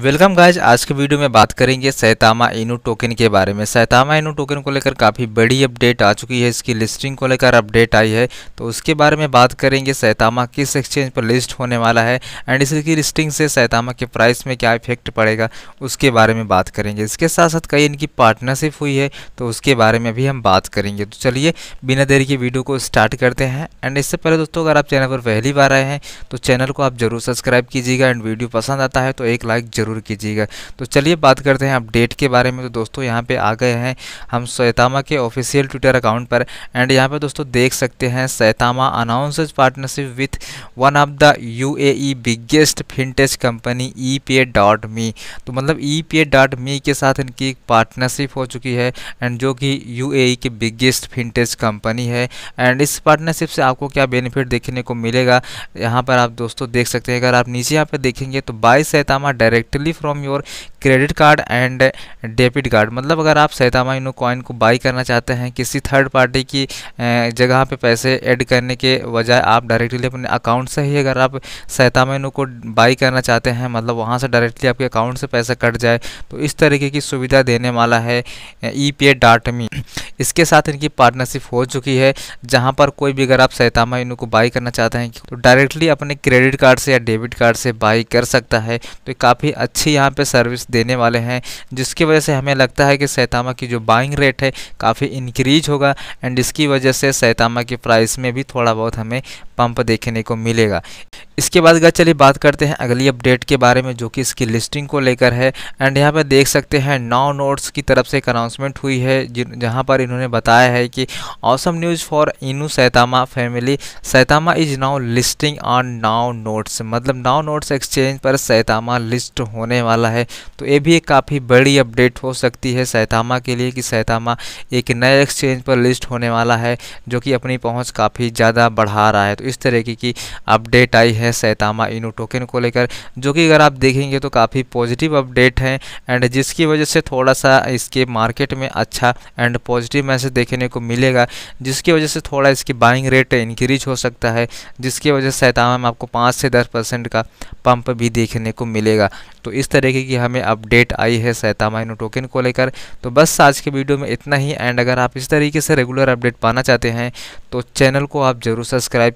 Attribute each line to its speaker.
Speaker 1: welcome guys आज के video में बात करेंगे सैतामा इनू टोकन के बारे में सैतामा इनू टोकन को लेकर काफ़ी बड़ी अपडेट आ चुकी है इसकी लिस्टिंग को लेकर अपडेट आई है तो उसके बारे में बात करेंगे सैतामा किस एक्सचेंज पर लिस्ट होने वाला है एंड इसकी लिस्टिंग से सैतामा के प्राइस में क्या इफेक्ट पड़ेगा उसके बारे में बात करेंगे इसके साथ साथ कई इनकी पार्टनरशिप हुई है तो उसके बारे में भी हम बात करेंगे तो चलिए बिना देरी के वीडियो को स्टार्ट करते हैं एंड इससे पहले दोस्तों अगर आप चैनल पर पहली बार आए हैं तो चैनल को आप जरूर सब्सक्राइब कीजिएगा एंड वीडियो पसंद आता है तो एक लाइक ज़रूर कीजिएगा तो चलिए बात करते हैं अपडेट के बारे में तो दोस्तों यहाँ पे आ गए हैं हम सैतामा के ऑफिशियल ट्विटर अकाउंट पर एंड यहाँ पे दोस्तों देख सकते हैं Saitama announce partnership with one of the U biggest fintech company E तो मतलब ई e के साथ इनकी एक पार्टनरशिप हो चुकी है एंड जो कि यू e की बिगेस्ट फिनटेज कंपनी है एंड इस पार्टनरशिप से आपको क्या बेनिफिट देखने को मिलेगा यहाँ पर आप दोस्तों देख सकते हैं अगर आप नीचे यहाँ पर देखेंगे तो buy Saitama direct directly from your credit card and debit card मतलब अगर आप सैतामा इनो कॉइन को बाई करना चाहते हैं किसी थर्ड पार्टी की जगह पे पैसे ऐड करने के बजाय आप डायरेक्टली अपने अकाउंट से ही अगर आप सैतामा इनो को बाई करना चाहते हैं मतलब वहाँ से डायरेक्टली आपके अकाउंट से पैसा कट जाए तो इस तरीके की सुविधा देने वाला है ई पे डॉट मी इसके साथ इनकी पार्टनरशिप हो चुकी है जहाँ पर कोई भी अगर आप सैतामा इनो को बाई करना चाहते हैं तो डायरेक्टली अपने क्रेडिट कार्ड से या डेबिट कार्ड से बाई कर सकता है तो काफ़ी अच्छी यहाँ पे सर्विस देने वाले हैं जिसकी वजह से हमें लगता है कि सैतामा की जो बाइंग रेट है काफ़ी इंक्रीज होगा एंड इसकी वजह से सैतामा की प्राइस में भी थोड़ा बहुत हमें पंप देखने को मिलेगा इसके बाद अगर चलिए बात करते हैं अगली अपडेट के बारे में जो कि इसकी लिस्टिंग को लेकर है एंड यहाँ पर देख सकते हैं नौ नोट्स की तरफ से एक अनाउंसमेंट हुई है जहाँ पर इन्होंने बताया है कि awesome news for Inu Saitama family Saitama is now listing on now notes मतलब नाउ नोट्स एक्सचेंज पर सैतामा लिस्ट होने वाला है तो ये भी एक काफ़ी बड़ी अपडेट हो सकती है सैतामा के लिए कि सैतामा एक नए एक्सचेंज पर लिस्ट होने वाला है जो कि अपनी पहुँच काफ़ी ज़्यादा बढ़ा रहा है तो इस तरीके की अपडेट आई है सैतामा इनू टोकन को लेकर जो कि अगर आप देखेंगे तो काफ़ी पॉजिटिव अपडेट है एंड जिसकी वजह से थोड़ा सा इसके मार्केट में अच्छा एंड पॉजिटिव मैसेज देखने को मिलेगा जिसकी वजह से थोड़ा इसकी बाइंग रेट इंक्रीज हो सकता है जिसकी वजह से सैतामा में आपको पाँच से दस परसेंट का पंप भी देखने को मिलेगा तो इस तरीके की हमें अपडेट आई है सैतामा इनू टोकन को लेकर तो बस आज के वीडियो में इतना ही एंड अगर आप इस तरीके से रेगुलर अपडेट पाना चाहते हैं तो चैनल को आप ज़रूर सब्सक्राइब